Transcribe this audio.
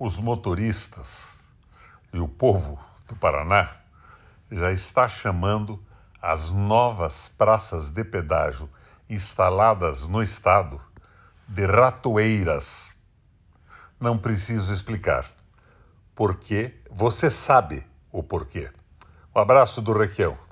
os motoristas e o povo do Paraná já está chamando as novas praças de pedágio instaladas no estado de ratoeiras. Não preciso explicar, porque você sabe o porquê. Um abraço do Requião.